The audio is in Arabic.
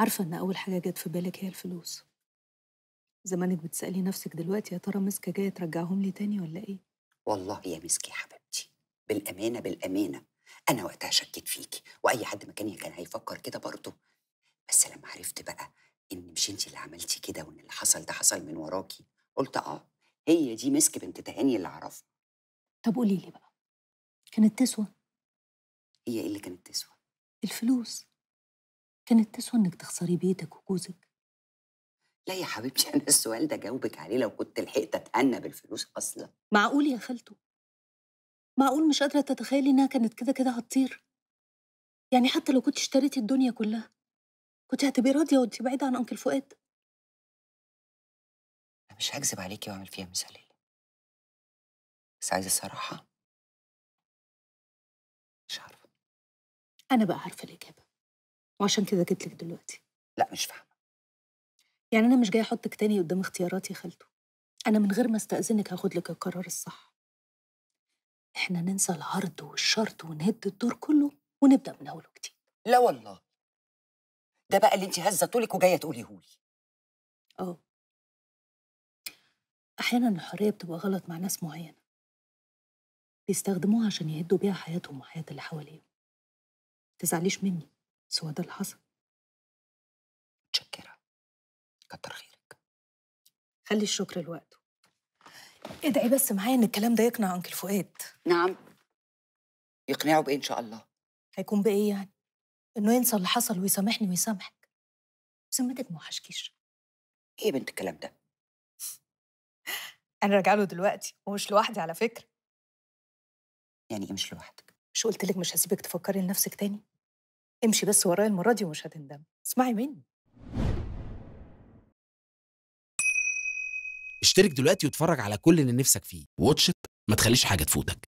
عارفة إن أول حاجة جت في بالك هي الفلوس زمانك بتسألي نفسك دلوقتي يا ترى مسكة جاية ترجعهم لي تاني ولا إيه؟ والله يا مسكي يا حبيبتي بالأمانة بالأمانة أنا وقتها شكيت فيكي وأي حد مكاني كان هيفكر كده برضه بس لما عرفت بقى إن مش أنت اللي عملتي كده وإن اللي حصل ده حصل من وراكي قلت آه هي دي مسك بنت تهاني اللي أعرفها طب قولي لي بقى كانت تسوى؟ هي إيه اللي كانت تسوى؟ الفلوس كانت تسوى انك تخسري بيتك وجوزك لا يا حبيبتي انا السؤال ده جاوبك عليه لو كنت لحقت اتهنى بالفلوس اصلا معقول يا خالته معقول مش قادره تتخيلي انها كانت كده كده هتطير يعني حتى لو كنت اشتريتي الدنيا كلها كنت هتبقي راضيه وانت بعيده عن انكل فؤاد انا مش هكذب عليكي واعمل فيها مثاليه بس عايزه الصراحه مش عارفه انا بقى عارفه الاجابه وعشان كده جيت لك دلوقتي لا مش فاهمه يعني انا مش جايه احطك تاني قدام اختياراتي يا خالته انا من غير ما استاذنك هاخد لك القرار الصح احنا ننسى العرض والشرط ونهد الدور كله ونبدا من اول وجديد لا والله ده بقى اللي انت هزه طولك وجايه تقوليهولي اه احيانا الحريه بتبقى غلط مع ناس معينه بيستخدموها عشان يهدوا بيها حياتهم وحياه اللي حواليهم تزعليش مني بس هو ده اللي حصل متشكرة كتر خيرك خلي الشكر لوقته ادعي بس معايا ان الكلام ده يقنع انكل فؤاد نعم يقنعه بايه ان شاء الله هيكون بايه يعني انه ينسى اللي حصل ويسامحني ويسامحك بسمتك ما وحشكيش ايه بنت الكلام ده انا راجعه له دلوقتي ومش لوحدي على فكره يعني ايه مش لوحدك مش قلت لك مش هسيبك تفكري لنفسك تاني امشي بس ورايا المرة دي ومش هتندم اسمعي مني اشترك دلوقتي واتفرج على كل اللي نفسك فيه واتشت ما تخليش حاجة تفوتك